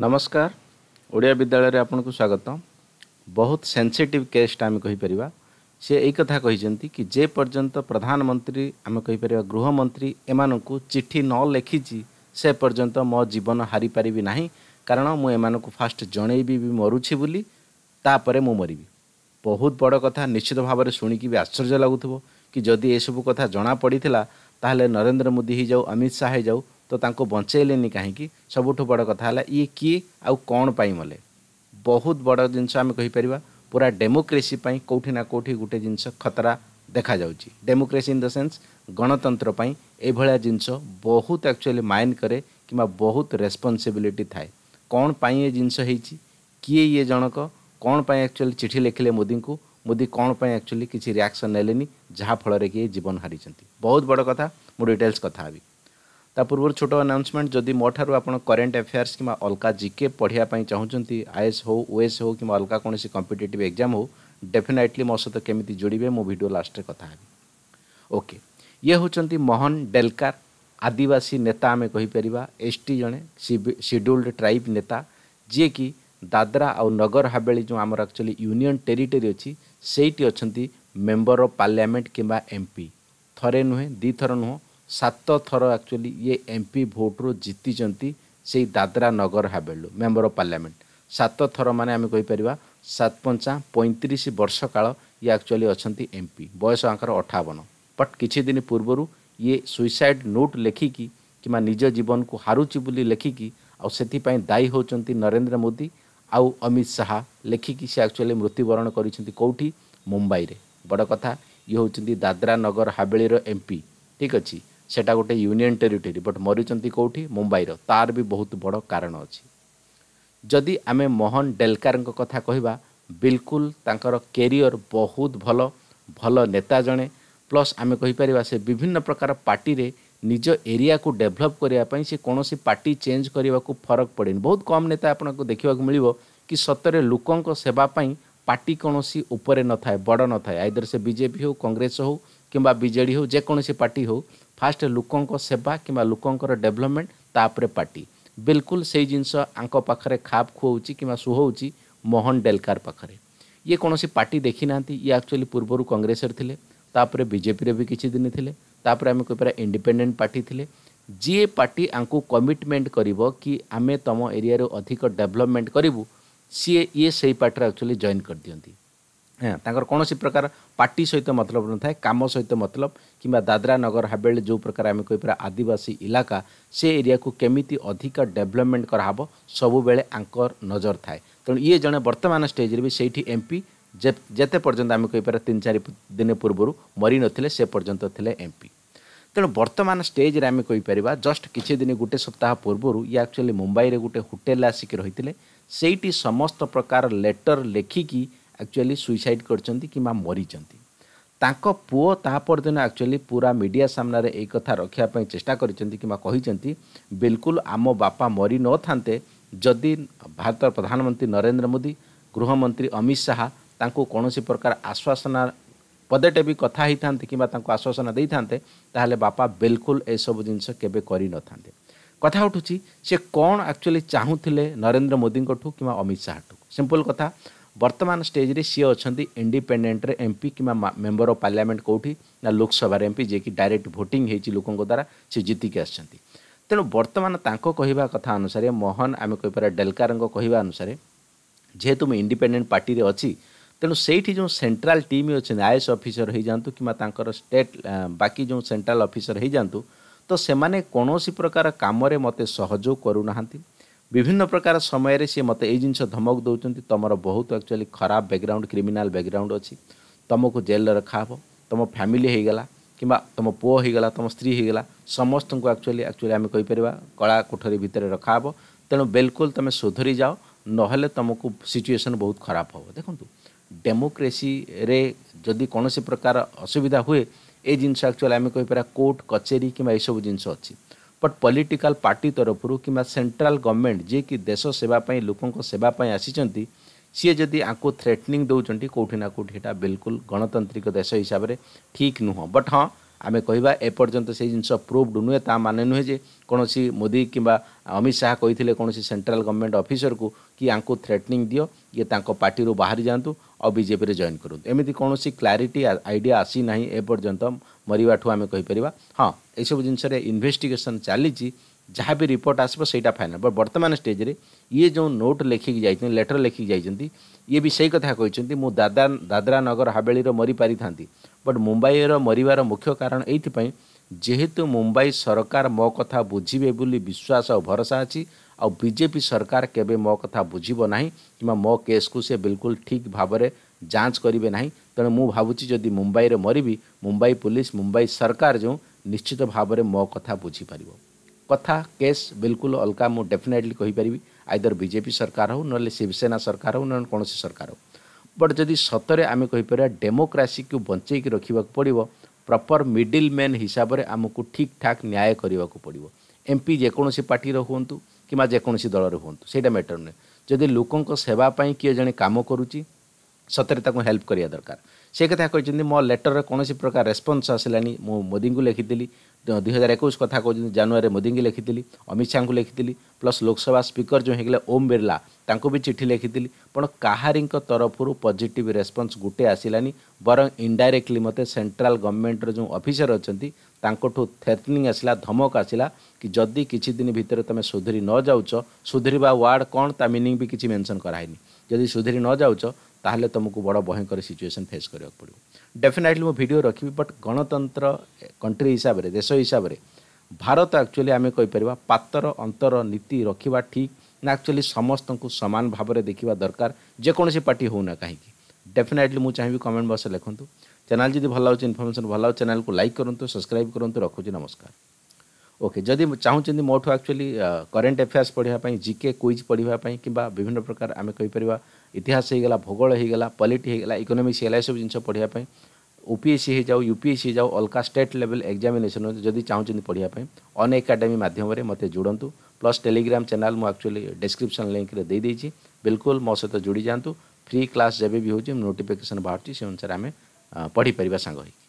ନମସ୍କାର ଓଡ଼ିଆ ବିଦ୍ୟାଳୟରେ ଆପଣଙ୍କୁ ସ୍ୱାଗତ ବହୁତ ସେନ୍ସିଟିଭ୍ କେସ୍ଟା ଆମେ କହିପାରିବା ସେ ଏଇ କଥା କହିଛନ୍ତି କି ଯେପର୍ଯ୍ୟନ୍ତ ପ୍ରଧାନମନ୍ତ୍ରୀ ଆମେ କହିପାରିବା ଗୃହମନ୍ତ୍ରୀ ଏମାନଙ୍କୁ ଚିଠି ନ ଲେଖିଛି ସେ ପର୍ଯ୍ୟନ୍ତ ମୋ ଜୀବନ ହାରିପାରିବି ନାହିଁ କାରଣ ମୁଁ ଏମାନଙ୍କୁ ଫାଷ୍ଟ ଜଣେଇବି ବି ମରୁଛି ବୋଲି ତାପରେ ମୁଁ ମରିବି ବହୁତ ବଡ଼ କଥା ନିଶ୍ଚିତ ଭାବରେ ଶୁଣିକି ବି ଆଶ୍ଚର୍ଯ୍ୟ ଲାଗୁଥିବ କି ଯଦି ଏସବୁ କଥା ଜଣାପଡ଼ିଥିଲା ତାହେଲେ ନରେନ୍ଦ୍ର ମୋଦି ହେଇଯାଉ ଅମିତ ଶାହା ହେଇଯାଉ ତ ତାଙ୍କୁ ବଞ୍ଚେଇଲେନି କାହିଁକି ସବୁଠୁ ବଡ଼ କଥା ହେଲା ଇଏ କିଏ ଆଉ କ'ଣ ପାଇଁ ମଲେ ବହୁତ ବଡ଼ ଜିନିଷ ଆମେ କହିପାରିବା ପୁରା ଡେମୋକ୍ରେସି ପାଇଁ କେଉଁଠି ନା କେଉଁଠି ଗୋଟେ ଜିନିଷ ଖତରା ଦେଖାଯାଉଛି ଡେମୋକ୍ରେସି ଇନ୍ ଦ ସେନ୍ସ ଗଣତନ୍ତ୍ର ପାଇଁ ଏଭଳିଆ ଜିନିଷ ବହୁତ ଆକ୍ଚୁଆଲି ମାଇଣ୍ଡ କରେ କିମ୍ବା ବହୁତ ରେସ୍ପନ୍ସିବିଲିଟି ଥାଏ କ'ଣ ପାଇଁ ଏ ଜିନିଷ ହେଇଛି କିଏ ଇଏ ଜଣକ କ'ଣ ପାଇଁ ଆକ୍ଚୁଆଲି ଚିଠି ଲେଖିଲେ ମୋଦିଙ୍କୁ ମୋଦି କ'ଣ ପାଇଁ ଆକ୍ଚୁଆଲି କିଛି ରିଆକ୍ସନ୍ ନେଲେନି ଯାହାଫଳରେ କି ଜୀବନ ହାରିଛନ୍ତି ବହୁତ ବଡ଼ କଥା ମୁଁ ଡିଟେଲ୍ସ କଥା ହେବି ତା ପୂର୍ବରୁ ଛୋଟ ଆନାଉନ୍ସମେଣ୍ଟ ଯଦି ମୋ ଠାରୁ ଆପଣ କରେଣ୍ଟ ଆଫେୟାର୍ସ କିମ୍ବା ଅଲଗା ଜିକେ ପଢ଼ିବା ପାଇଁ ଚାହୁଁଛନ୍ତି ଆଇଏସ୍ ହେଉ ଓଏସ୍ ହେଉ କିମ୍ବା ଅଲଗା କୌଣସି କମ୍ପିଟେଟିଭ୍ ଏକ୍ଜାମ୍ ହେଉ ଡେଫିନାଇଟଲି ମୋ ସହିତ କେମିତି ଯୋଡ଼ିବେ ମୁଁ ଭିଡ଼ିଓ ଲାଷ୍ଟରେ କଥା ହେବି ଓକେ ଇଏ ହେଉଛନ୍ତି ମୋହନ ଡେଲକାର ଆଦିବାସୀ ନେତା ଆମେ କହିପାରିବା ଏସ୍ ଟି ଜଣେ ସିଡ୍ୟୁଲ୍ଡ ଟ୍ରାଇବ୍ ନେତା ଯିଏକି ଦାଦ୍ରା ଆଉ ନଗର ହାବେଳି ଯେଉଁ ଆମର ଆକ୍ଚୁଆଲି ୟୁନିୟନ୍ ଟେରିଟୋରୀ ଅଛି ସେଇଠି ଅଛନ୍ତି ମେମ୍ବର ଅଫ୍ ପାର୍ଲିଆମେଣ୍ଟ କିମ୍ବା ଏମ୍ପି ଥରେ ନୁହେଁ ଦୁଇଥର ନୁହଁ ସାତ ଥର ଆକ୍ଚୁଆଲି ଇଏ ଏମ୍ ପି ଭୋଟ୍ରୁ ଜିତିଛନ୍ତି ସେଇ Dadra Nagar Haveli member of parliament ସାତ ଥର ମାନେ ଆମେ କହିପାରିବା ସାତ ପଞ୍ଚା ପଇଁତିରିଶ ବର୍ଷ କାଳ ଇଏ ଆକ୍ଚୁଆଲି ଅଛନ୍ତି ଏମ୍ ପି ବୟସ ଆଙ୍କର ଅଠାବନ ବଟ୍ କିଛି ଦିନ ପୂର୍ବରୁ ଇଏ ସୁଇସାଇଡ଼୍ ନୋଟ୍ ଲେଖିକି କିମ୍ବା ନିଜ ଜୀବନକୁ ହାରୁଛି ବୋଲି ଲେଖିକି ଆଉ ସେଥିପାଇଁ ଦାୟୀ ହେଉଛନ୍ତି ନରେନ୍ଦ୍ର ମୋଦି ଆଉ ଅମିତ ଶାହା ଲେଖିକି ସେ ଆକ୍ଚୁଆଲି ମୃତ୍ୟୁବରଣ କରିଛନ୍ତି କେଉଁଠି ମୁମ୍ବାଇରେ ବଡ଼ କଥା ଇଏ ହେଉଛନ୍ତି ଦାଦ୍ରା ନଗର ହାବେଳିର ଏମ୍ ପି ଠିକ୍ ଅଛି ସେଇଟା ଗୋଟେ ୟୁନିଅନ୍ ଟେରିଟୋରି ବଟ୍ ମରୁଛନ୍ତି କେଉଁଠି ମୁମ୍ବାଇର ତାର ବି ବହୁତ ବଡ଼ କାରଣ ଅଛି ଯଦି ଆମେ ମୋହନ ଡେଲକାରଙ୍କ କଥା କହିବା ବିଲକୁଲ ତାଙ୍କର କେରିଅର ବହୁତ ଭଲ ଭଲ ନେତା ଜଣେ ପ୍ଲସ୍ ଆମେ କହିପାରିବା ସେ ବିଭିନ୍ନ ପ୍ରକାର ପାର୍ଟିରେ ନିଜ ଏରିଆକୁ ଡେଭଲପ୍ କରିବା ପାଇଁ ସେ କୌଣସି ପାର୍ଟି ଚେଞ୍ଜ କରିବାକୁ ଫରକ ପଡ଼େନି ବହୁତ କମ୍ ନେତା ଆପଣଙ୍କୁ ଦେଖିବାକୁ ମିଳିବ କି ସତରେ ଲୋକଙ୍କ ସେବା ପାଇଁ ପାର୍ଟି କୌଣସି ଉପରେ ନଥାଏ ବଡ଼ ନଥାଏ ଆଇଦର ସେ ବିଜେପି ହେଉ କଂଗ୍ରେସ ହେଉ କିମ୍ବା ବିଜେଡ଼ି ହେଉ ଯେକୌଣସି ପାର୍ଟି ହେଉ ଫାଷ୍ଟ ଲୋକଙ୍କ ସେବା କିମ୍ବା ଲୋକଙ୍କର ଡେଭଲପମେଣ୍ଟ ତାପରେ ପାର୍ଟି ବିଲକୁଲ ସେଇ ଜିନିଷ ଆଙ୍କ ପାଖରେ ଖାପ ଖୁଆଉଛି କିମ୍ବା ସୁହଉଛି ମୋହନ ଡେଲକାର ପାଖରେ ଇଏ କୌଣସି ପାର୍ଟି ଦେଖିନାହାନ୍ତି ଇଏ ଆକ୍ଚୁଆଲି ପୂର୍ବରୁ କଂଗ୍ରେସରେ ଥିଲେ ତାପରେ ବିଜେପିରେ ବି କିଛି ଦିନ ଥିଲେ ତାପରେ ଆମେ କହିପାରିବା ଇଣ୍ଡିପେଣ୍ଡେଣ୍ଟ ପାର୍ଟି ଥିଲେ ଯିଏ ପାର୍ଟି ଆଙ୍କୁ କମିଟମେଣ୍ଟ କରିବ କି ଆମେ ତୁମ ଏରିଆରୁ ଅଧିକ ଡେଭଲପମେଣ୍ଟ କରିବୁ ସିଏ ଇଏ ସେଇ ପାର୍ଟିରେ ଆକ୍ଚୁଆଲି ଜଏନ୍ କରିଦିଅନ୍ତି ତାଙ୍କର କୌଣସି ପ୍ରକାର ପାର୍ଟି ସହିତ ମତଲବ ନଥାଏ କାମ ସହିତ ମତଲବ କିମ୍ବା ଦାଦ୍ରା ନଗର ହାବେଳି ଯେଉଁ ପ୍ରକାର ଆମେ କହିପାରିବା ଆଦିବାସୀ ଇଲାକା ସେ ଏରିଆକୁ କେମିତି ଅଧିକ ଡେଭଲପମେଣ୍ଟ କରାହେବ ସବୁବେଳେ ଆଙ୍କର ନଜର ଥାଏ ତେଣୁ ଇଏ ଜଣେ ବର୍ତ୍ତମାନ ଷ୍ଟେଜ୍ରେ ବି ସେଇଠି ଏମ୍ପି ଯେତେ ପର୍ଯ୍ୟନ୍ତ ଆମେ କହିପାରିବା ତିନି ଚାରି ଦିନ ପୂର୍ବରୁ ମରିନଥିଲେ ସେ ପର୍ଯ୍ୟନ୍ତ ଥିଲେ ଏମ୍ପି ତେଣୁ ବର୍ତ୍ତମାନ ଷ୍ଟେଜ୍ରେ ଆମେ କହିପାରିବା ଜଷ୍ଟ କିଛି ଦିନ ଗୋଟେ ସପ୍ତାହ ପୂର୍ବରୁ ଇଏ ଆକ୍ଚୁଆଲି ମୁମ୍ବାଇରେ ଗୋଟେ ହୋଟେଲ୍ରେ ଆସିକି ରହିଥିଲେ ସେଇଠି ସମସ୍ତ ପ୍ରକାର ଲେଟର୍ ଲେଖିକି ଆକ୍ଚୁଆଲି ସୁଇସାଇଡ଼୍ କରିଛନ୍ତି କିମ୍ବା ମରିଛନ୍ତି ତାଙ୍କ ପୁଅ ତା ପରଦିନ ଆକ୍ଚୁଆଲି ପୁରା ମିଡ଼ିଆ ସାମ୍ନାରେ ଏଇ କଥା ରଖିବା ପାଇଁ ଚେଷ୍ଟା କରିଛନ୍ତି କିମ୍ବା କହିଛନ୍ତି ବିଲକୁଲ ଆମ ବାପା ମରିନଥାନ୍ତେ ଯଦି ଭାରତର ପ୍ରଧାନମନ୍ତ୍ରୀ ନରେନ୍ଦ୍ର ମୋଦି ଗୃହମନ୍ତ୍ରୀ ଅମିତ ଶାହା ତାଙ୍କୁ କୌଣସି ପ୍ରକାର ଆଶ୍ୱାସନା ପଦେଟେ ବି କଥା ହେଇଥାନ୍ତେ କିମ୍ବା ତାଙ୍କୁ ଆଶ୍ୱାସନା ଦେଇଥାନ୍ତେ ତାହେଲେ ବାପା ବିଲକୁଲ ଏସବୁ ଜିନିଷ କେବେ କରିନଥାନ୍ତେ କଥା ଉଠୁଛି ସେ କ'ଣ ଆକ୍ଚୁଆଲି ଚାହୁଁଥିଲେ ନରେନ୍ଦ୍ର ମୋଦିଙ୍କଠୁ କିମ୍ବା ଅମିତ ଶାହାଠୁ ସିମ୍ପଲ୍ କଥା ବର୍ତ୍ତମାନ ଷ୍ଟେଜ୍ରେ ସିଏ ଅଛନ୍ତି ଇଣ୍ଡିପେଣ୍ଡେଣ୍ଟରେ ଏମ୍ପି କିମ୍ବା ମେମ୍ବର ଅଫ୍ ପାର୍ଲାମେଣ୍ଟ କେଉଁଠି ନା ଲୋକସଭାରେ ଏମ୍ପି ଯିଏକି ଡାଇରେକ୍ଟ ଭୋଟିଂ ହେଇଛି ଲୋକଙ୍କ ଦ୍ୱାରା ସେ ଜିତିକି ଆସିଛନ୍ତି ତେଣୁ ବର୍ତ୍ତମାନ ତାଙ୍କ କହିବା କଥା ଅନୁସାରେ ମୋହନ ଆମେ କହିପାରିବା ଡେଲକାରଙ୍କ କହିବା ଅନୁସାରେ ଯେହେତୁ ମୁଁ ଇଣ୍ଡିପେଣ୍ଡେଣ୍ଟ ପାର୍ଟିରେ ଅଛି ତେଣୁ ସେଇଠି ଯେଉଁ ସେଣ୍ଟ୍ରାଲ ଟିମ୍ ଅଛନ୍ତି ଆଇଏଏସ୍ ଅଫିସର ହୋଇଯାଆନ୍ତୁ କିମ୍ବା ତାଙ୍କର ଷ୍ଟେଟ୍ ବାକି ଯେଉଁ ସେଣ୍ଟ୍ରାଲ ଅଫିସର ହୋଇଯାଆନ୍ତୁ ତ ସେମାନେ କୌଣସି ପ୍ରକାର କାମରେ ମୋତେ ସହଯୋଗ କରୁନାହାନ୍ତି ବିଭିନ୍ନ ପ୍ରକାର ସମୟରେ ସିଏ ମୋତେ ଏଇ ଜିନିଷ ଧମକ ଦେଉଛନ୍ତି ତୁମର ବହୁତ ଆକ୍ଚୁଆଲି ଖରାପ ବ୍ୟାକ୍ଗ୍ରାଉଣ୍ଡ କ୍ରିମିନାଲ୍ ବ୍ୟାକ୍ଗ୍ରାଉଣ୍ଡ ଅଛି ତୁମକୁ ଜେଲ୍ରେ ରଖାହେବ ତୁମ ଫ୍ୟାମିଲି ହେଇଗଲା କିମ୍ବା ତୁମ ପୁଅ ହୋଇଗଲା ତୁମ ସ୍ତ୍ରୀ ହେଇଗଲା ସମସ୍ତଙ୍କୁ ଆକ୍ଚୁଆଲି ଆକ୍ଚୁଆଲି ଆମେ କହିପାରିବା କଳା କୋଠରୀ ଭିତରେ ରଖାହେବ ତେଣୁ ବିଲକୁଲ ତୁମେ ସୁଧୁରି ଯାଅ ନହେଲେ ତୁମକୁ ସିଚୁଏସନ୍ ବହୁତ ଖରାପ ହେବ ଦେଖନ୍ତୁ ଡେମୋକ୍ରେସିରେ ଯଦି କୌଣସି ପ୍ରକାର ଅସୁବିଧା ହୁଏ ଏ ଜିନିଷ ଆକ୍ଚୁଆଲି ଆମେ କହିପାରିବା କୋର୍ଟ କଚେରୀ କିମ୍ବା ଏସବୁ ଜିନିଷ ଅଛି બટ પોલિટિકાલ પાર્ટી તરફରୁ କିମ୍ବା ସେଣ୍ଟ୍ରାଲ ଗଭର୍ଣ୍ଣମେଣ୍ଟ ଯିଏକି ଦେଶ ସେବା ପାଇଁ ଲୋକଙ୍କ ସେବା ପାଇଁ ଆସିଛନ୍ତି ସିଏ ଯଦି ଆଙ୍କୁ ଥ୍ରେଟନିଂ ଦେଉଛନ୍ତି କେଉଁଠି ନା କେଉଁଠି ସେଇଟା ବିଲକୁଲ ଗଣତାନ୍ତ୍ରିକ ଦେଶ ହିସାବରେ ଠିକ୍ ନୁହଁ ବଟ୍ ହଁ ଆମେ କହିବା ଏପର୍ଯ୍ୟନ୍ତ ସେଇ ଜିନିଷ ପ୍ରୁଭ୍ଡ ନୁହେଁ ତା ମାନେ ନୁହେଁ ଯେ କୌଣସି ମୋଦି କିମ୍ବା ଅମିତ ଶାହା କହିଥିଲେ କୌଣସି ସେଣ୍ଟ୍ରାଲ ଗଭର୍ଣ୍ଣମେଣ୍ଟ ଅଫିସରକୁ କି ୟାଙ୍କୁ ଥ୍ରେଟନିଂ ଦିଅ ଇଏ ତାଙ୍କ ପାର୍ଟିରୁ ବାହାରି ଯାଆନ୍ତୁ ଆଉ ବିଜେପିରେ ଜଏନ୍ କରନ୍ତୁ ଏମିତି କୌଣସି କ୍ଲାରିଟି ଆଇଡ଼ିଆ ଆସିନାହିଁ ଏପର୍ଯ୍ୟନ୍ତ ମରିବାଠୁ ଆମେ କହିପାରିବା ହଁ ଏସବୁ ଜିନିଷରେ ଇନଭେଷ୍ଟିଗେସନ୍ ଚାଲିଛି ଯାହା ବି ରିପୋର୍ଟ ଆସିବ ସେଇଟା ଫାଇନାଲ୍ ବଟ୍ ବର୍ତ୍ତମାନ ଷ୍ଟେଜ୍ରେ ଇଏ ଯେଉଁ ନୋଟ୍ ଲେଖିକି ଯାଇଛନ୍ତି ଲେଟର୍ ଲେଖିକି ଯାଇଛନ୍ତି ଇଏ ବି ସେଇ କଥା କହିଛନ୍ତି ମୁଁ ଦାଦା ଦାଦ୍ରା ନଗର ହାବେଳିର ମରିପାରିଥାନ୍ତି બટ મુંબઈ રે મરીબાર મુખ્ય કારણ એ થી પય જે હેતુ મુંબઈ સરકાર મો કથા બુજીવે બોલી વિશ્વાસ ઓ ভরસા આચી ઓ બીજેપી સરકાર કેબે મો કથા બુજીબો નહીં કે મો કેસ કુ સે બિલકુલ ઠીક ભાબરે જાનચ કરીબે નહીં તને મુ ભાબુચી જોદી મુંબઈ રે મરીબી મુંબઈ પોલીસ મુંબઈ સરકાર જો નિશ્ચિત ભાબરે મો કથા બુજી પરibou કથા કેસ બિલકુલ અલકા મુ ડેફિનેટલી કહી પરવી આઈધર બીજેપી સરકાર હો નરલે શિવસેના સરકાર હો નર કોણસી સરકાર હો ବଟ୍ ଯଦି ସତରେ ଆମେ କହିପାରିବା ଡେମୋକ୍ରାସିକୁ ବଞ୍ଚେଇକି ରଖିବାକୁ ପଡ଼ିବ ପ୍ରପର୍ ମିଡିଲ୍ ମ୍ୟାନ୍ ହିସାବରେ ଆମକୁ ଠିକ୍ ଠାକ୍ ନ୍ୟାୟ କରିବାକୁ ପଡ଼ିବ ଏମ୍ ପି ଯେକୌଣସି ପାର୍ଟିର ହୁଅନ୍ତୁ କିମ୍ବା ଯେକୌଣସି ଦଳର ହୁଅନ୍ତୁ ସେଇଟା ମ୍ୟାଟର୍ ନୁହେଁ ଯଦି ଲୋକଙ୍କ ସେବା ପାଇଁ କିଏ ଜଣେ କାମ କରୁଛି ସତରେ ତାକୁ ହେଲ୍ପ କରିବା ଦରକାର ସେ କଥା କହିଛନ୍ତି ମୋ ଲେଟର୍ର କୌଣସି ପ୍ରକାର ରେସ୍ପନ୍ସ ଆସିଲାନି ମୁଁ ମୋଦିଙ୍କୁ ଲେଖିଥିଲି ଦୁଇ ହଜାର ଏକୋଇଶ କଥା କହୁଛନ୍ତି ଜାନୁଆରୀରେ ମୋଦିଙ୍କୁ ଲେଖିଥିଲି ଅମିତ ଶାହାଙ୍କୁ ଲେଖିଥିଲି ପ୍ଲସ୍ ଲୋକସଭା ସ୍ପିକର ଯେଉଁ ହେଇଗଲେ ଓମ୍ ବିର୍ଲା ତାଙ୍କୁ ବି ଚିଠି ଲେଖିଥିଲି पण କାହାରିଙ୍କ ତରଫରୁ ପଜିଟିଭ୍ ରେସ୍ପନ୍ସ ଗୋଟେ ଆସିଲାନି ବରଂ ଇଣ୍ଡାଇରେକ୍ଟଲି ମୋତେ ସେଣ୍ଟ୍ରାଲ୍ ଗଭର୍ଣ୍ଣମେଣ୍ଟର ଯେଉଁ ଅଫିସର ଅଛନ୍ତି ତାଙ୍କଠୁ ଥ୍ରେଟନିଂ ଆସିଲା ଧମକ ଆସିଲା କି ଯଦି କିଛି ଦିନ ଭିତରେ ତୁମେ ସୁଧୁରି ନ ଯାଉଛ ସୁଧୁରିବା ୱାର୍ଡ଼ କ'ଣ ତା ମିନିଂ ବି କିଛି ମେନସନ୍ କରାହେଇନି ଯଦି ସୁଧୁରି ନ ଯାଉଛ তাহলে তোমক বড় ভয়ংকর সিচুয়েশন ফেস করি পড়ু ডিফাইনাটলি ম ভিডিও রাখিব বাট গণতন্ত্ৰ কান্ট্রি হিসাব রে দেশ হিসাব রে ভারত অ্যাকচুয়ালি আমি কই পারবা পাত্র অন্তর নীতি রাখিব ঠিক না অ্যাকচুয়ালি সমস্তক সমান ভাব রে দেখিবা দরকার যে কোনসি পার্টি হো না কাহি ডিফাইনাটলি মু চাইবি কমেন্ট বক্সে লেখন্ত চ্যানেল যদি ভাল হয় ইনফরমেশন ভাল হয় চ্যানেল কো লাইক করন্ত সাবস্ক্রাইব করন্ত রাখু জি নমস্কার ओके जदि चाहूँगी मोठ एक्चुअली करेन्ट एफेयर्स पढ़ापी जिके क्विज पढ़ापी कि विभिन्न प्रकार आम कहींपर इतिहास होगा भूगोल होगा पलिटी होगा इकोनोमिक्स होगा यह सब जिन पढ़ापी ओपीएससी जाऊ यूपीएससी जाऊ अलका स्टेट लेवल एक्जामेसन जब चाहूँगी पढ़ापी अन एकाडेमी मध्यम मत जोड़ू प्लस टेलीग्राम चैनल मुझे एक्चुअली डिस्क्रिप्सन लिंक दे देदेगी बिल्कुल मो सहित जोड़ी जातु फ्री क्लास जब भी हो नोटिफिकेसन बाहर से अनुसार आम पढ़ीपरिया सांग ही